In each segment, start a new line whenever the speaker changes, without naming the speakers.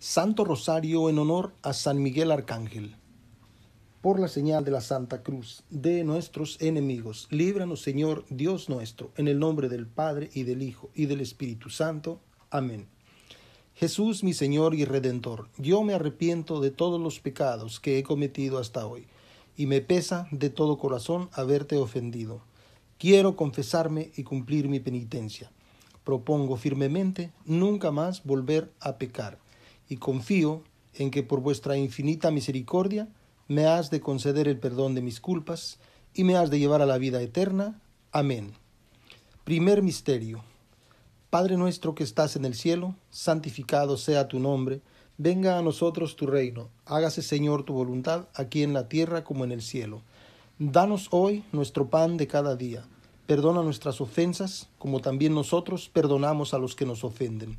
Santo Rosario en honor a San Miguel Arcángel. Por la señal de la Santa Cruz de nuestros enemigos, líbranos Señor Dios nuestro, en el nombre del Padre y del Hijo y del Espíritu Santo. Amén. Jesús mi Señor y Redentor, yo me arrepiento de todos los pecados que he cometido hasta hoy, y me pesa de todo corazón haberte ofendido. Quiero confesarme y cumplir mi penitencia. Propongo firmemente nunca más volver a pecar y confío en que por vuestra infinita misericordia me has de conceder el perdón de mis culpas y me has de llevar a la vida eterna. Amén. Primer misterio. Padre nuestro que estás en el cielo, santificado sea tu nombre, venga a nosotros tu reino, hágase Señor tu voluntad aquí en la tierra como en el cielo. Danos hoy nuestro pan de cada día, perdona nuestras ofensas como también nosotros perdonamos a los que nos ofenden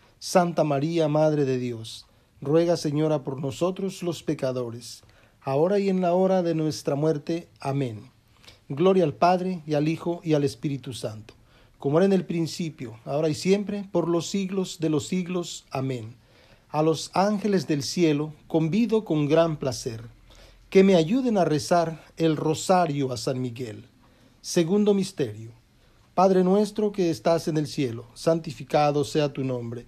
Santa María, Madre de Dios, ruega Señora por nosotros los pecadores, ahora y en la hora de nuestra muerte. Amén. Gloria al Padre y al Hijo y al Espíritu Santo, como era en el principio, ahora y siempre, por los siglos de los siglos. Amén. A los ángeles del cielo convido con gran placer que me ayuden a rezar el rosario a San Miguel. Segundo misterio. Padre nuestro que estás en el cielo, santificado sea tu nombre.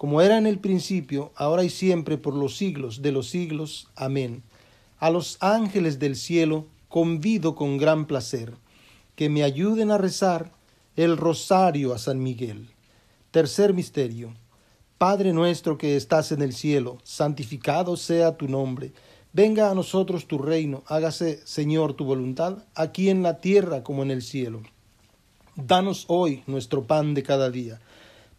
como era en el principio, ahora y siempre, por los siglos de los siglos. Amén. A los ángeles del cielo convido con gran placer que me ayuden a rezar el rosario a San Miguel. Tercer misterio. Padre nuestro que estás en el cielo, santificado sea tu nombre. Venga a nosotros tu reino, hágase, Señor, tu voluntad, aquí en la tierra como en el cielo. Danos hoy nuestro pan de cada día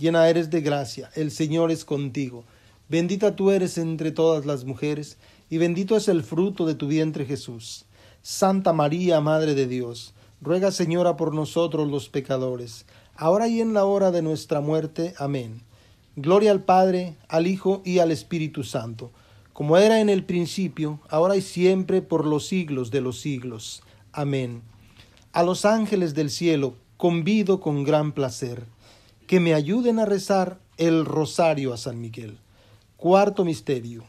llena eres de gracia, el Señor es contigo. Bendita tú eres entre todas las mujeres, y bendito es el fruto de tu vientre Jesús. Santa María, Madre de Dios, ruega Señora por nosotros los pecadores, ahora y en la hora de nuestra muerte. Amén. Gloria al Padre, al Hijo y al Espíritu Santo, como era en el principio, ahora y siempre, por los siglos de los siglos. Amén. A los ángeles del cielo convido con gran placer que me ayuden a rezar el rosario a San Miguel. Cuarto misterio.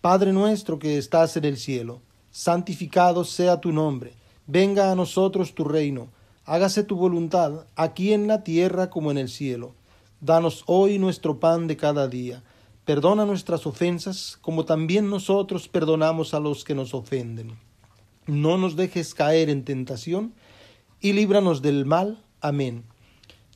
Padre nuestro que estás en el cielo, santificado sea tu nombre, venga a nosotros tu reino, hágase tu voluntad, aquí en la tierra como en el cielo. Danos hoy nuestro pan de cada día. Perdona nuestras ofensas, como también nosotros perdonamos a los que nos ofenden. No nos dejes caer en tentación, y líbranos del mal. Amén.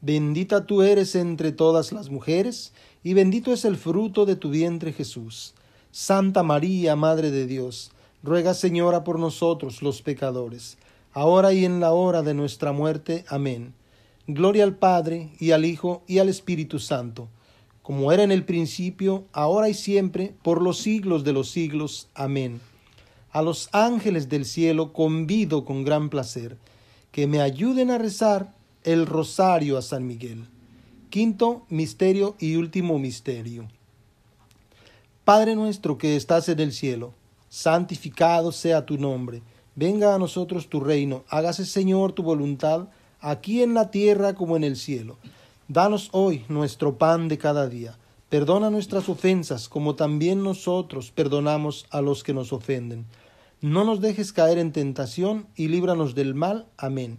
Bendita tú eres entre todas las mujeres, y bendito es el fruto de tu vientre Jesús. Santa María, Madre de Dios, ruega Señora por nosotros los pecadores, ahora y en la hora de nuestra muerte. Amén. Gloria al Padre, y al Hijo, y al Espíritu Santo, como era en el principio, ahora y siempre, por los siglos de los siglos. Amén. A los ángeles del cielo convido con gran placer, que me ayuden a rezar el rosario a San Miguel. Quinto misterio y último misterio. Padre nuestro que estás en el cielo, santificado sea tu nombre. Venga a nosotros tu reino, hágase Señor tu voluntad, aquí en la tierra como en el cielo. Danos hoy nuestro pan de cada día. Perdona nuestras ofensas como también nosotros perdonamos a los que nos ofenden. No nos dejes caer en tentación y líbranos del mal. Amén.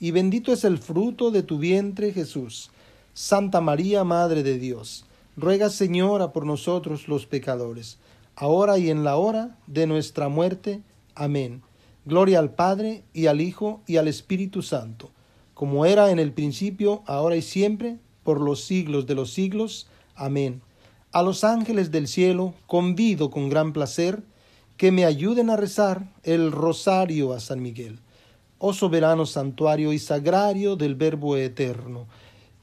y bendito es el fruto de tu vientre Jesús. Santa María, Madre de Dios, ruega Señora por nosotros los pecadores, ahora y en la hora de nuestra muerte. Amén. Gloria al Padre y al Hijo y al Espíritu Santo, como era en el principio, ahora y siempre, por los siglos de los siglos. Amén. A los ángeles del cielo convido con gran placer que me ayuden a rezar el rosario a San Miguel oh soberano santuario y sagrario del Verbo Eterno.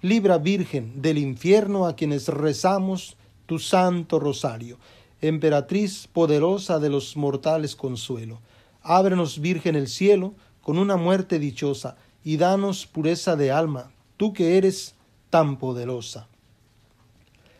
Libra Virgen del infierno a quienes rezamos tu santo rosario. Emperatriz poderosa de los mortales consuelo. Ábrenos, Virgen, el cielo con una muerte dichosa y danos pureza de alma, tú que eres tan poderosa.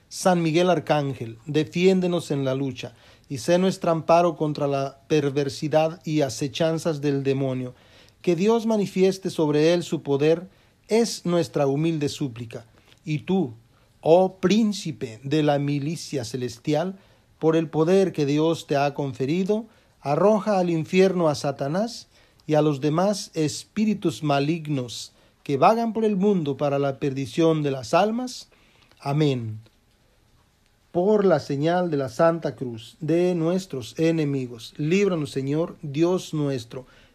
San Miguel Arcángel, defiéndenos en la lucha y sé nuestro amparo contra la perversidad y acechanzas del demonio que Dios manifieste sobre él su poder, es nuestra humilde súplica. Y tú, oh príncipe de la milicia celestial, por el poder que Dios te ha conferido, arroja al infierno a Satanás y a los demás espíritus malignos que vagan por el mundo para la perdición de las almas. Amén. Por la señal de la Santa Cruz de nuestros enemigos, líbranos Señor, Dios nuestro